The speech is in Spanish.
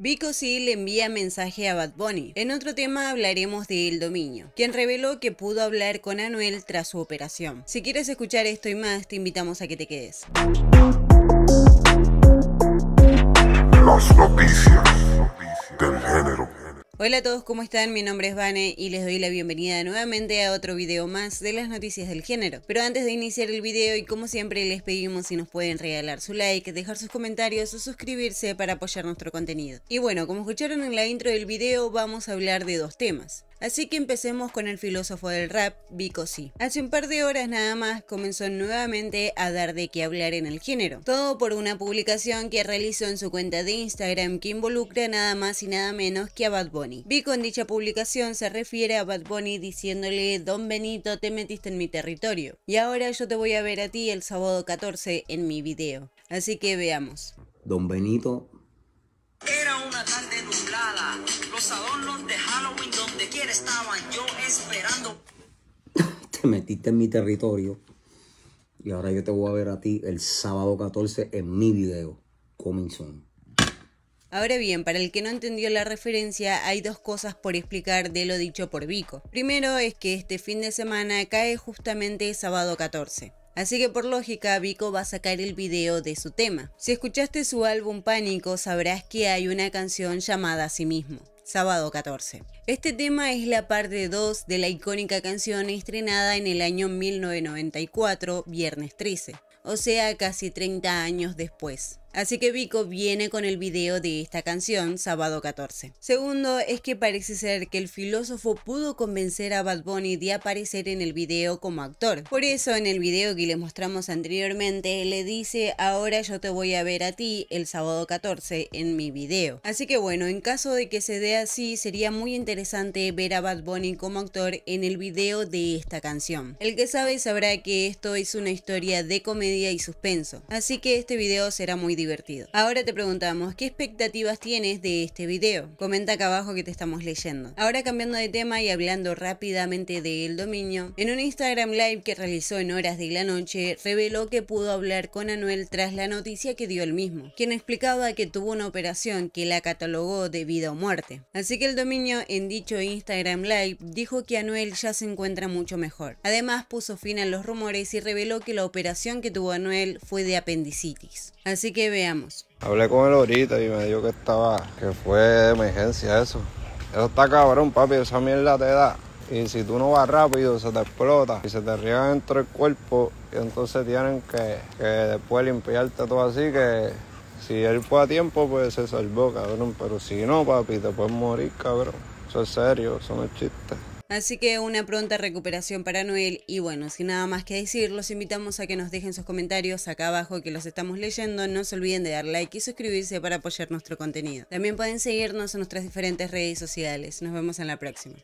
Vico sí le envía mensaje a Bad Bunny. En otro tema hablaremos de El Dominio, quien reveló que pudo hablar con Anuel tras su operación. Si quieres escuchar esto y más, te invitamos a que te quedes. Hola a todos, ¿cómo están? Mi nombre es Vane y les doy la bienvenida nuevamente a otro video más de las noticias del género. Pero antes de iniciar el video y como siempre les pedimos si nos pueden regalar su like, dejar sus comentarios o suscribirse para apoyar nuestro contenido. Y bueno, como escucharon en la intro del video vamos a hablar de dos temas. Así que empecemos con el filósofo del rap, Vico C. Hace un par de horas nada más comenzó nuevamente a dar de qué hablar en el género. Todo por una publicación que realizó en su cuenta de Instagram que involucra nada más y nada menos que a Bad Bunny. Vico en dicha publicación se refiere a Bad Bunny diciéndole, Don Benito, te metiste en mi territorio. Y ahora yo te voy a ver a ti el sábado 14 en mi video. Así que veamos. Don Benito. Era una tarde nublada. Los estaba yo esperando. te metiste en mi territorio. Y ahora yo te voy a ver a ti el sábado 14 en mi video. Coming Ahora bien, para el que no entendió la referencia, hay dos cosas por explicar de lo dicho por Vico. Primero es que este fin de semana cae justamente sábado 14. Así que por lógica, Vico va a sacar el video de su tema. Si escuchaste su álbum Pánico, sabrás que hay una canción llamada a sí mismo. Sábado 14. Este tema es la parte 2 de la icónica canción estrenada en el año 1994, Viernes 13, o sea, casi 30 años después. Así que Vico viene con el video de esta canción, Sábado 14. Segundo, es que parece ser que el filósofo pudo convencer a Bad Bunny de aparecer en el video como actor. Por eso, en el video que les mostramos anteriormente, le dice, ahora yo te voy a ver a ti el sábado 14 en mi video. Así que bueno, en caso de que se dé así, sería muy interesante ver a Bad Bunny como actor en el video de esta canción. El que sabe sabrá que esto es una historia de comedia y suspenso. Así que este video será muy divertido. Ahora te preguntamos, ¿qué expectativas tienes de este video? Comenta acá abajo que te estamos leyendo. Ahora cambiando de tema y hablando rápidamente del dominio, en un Instagram Live que realizó en horas de la noche, reveló que pudo hablar con Anuel tras la noticia que dio el mismo, quien explicaba que tuvo una operación que la catalogó de vida o muerte. Así que el dominio en dicho Instagram Live dijo que Anuel ya se encuentra mucho mejor. Además puso fin a los rumores y reveló que la operación que tuvo Anuel fue de apendicitis. Así que veamos. Hablé con él ahorita y me dijo que estaba, que fue de emergencia eso. Eso está cabrón, papi, esa mierda te da. Y si tú no vas rápido, se te explota y se te riega dentro el cuerpo. Y entonces tienen que, que después limpiarte todo así que si él fue a tiempo, pues se salvó, cabrón. Pero si no, papi, te puedes morir, cabrón. Eso es serio, eso no es chiste. Así que una pronta recuperación para Noel y bueno, sin nada más que decir, los invitamos a que nos dejen sus comentarios acá abajo que los estamos leyendo. No se olviden de dar like y suscribirse para apoyar nuestro contenido. También pueden seguirnos en nuestras diferentes redes sociales. Nos vemos en la próxima.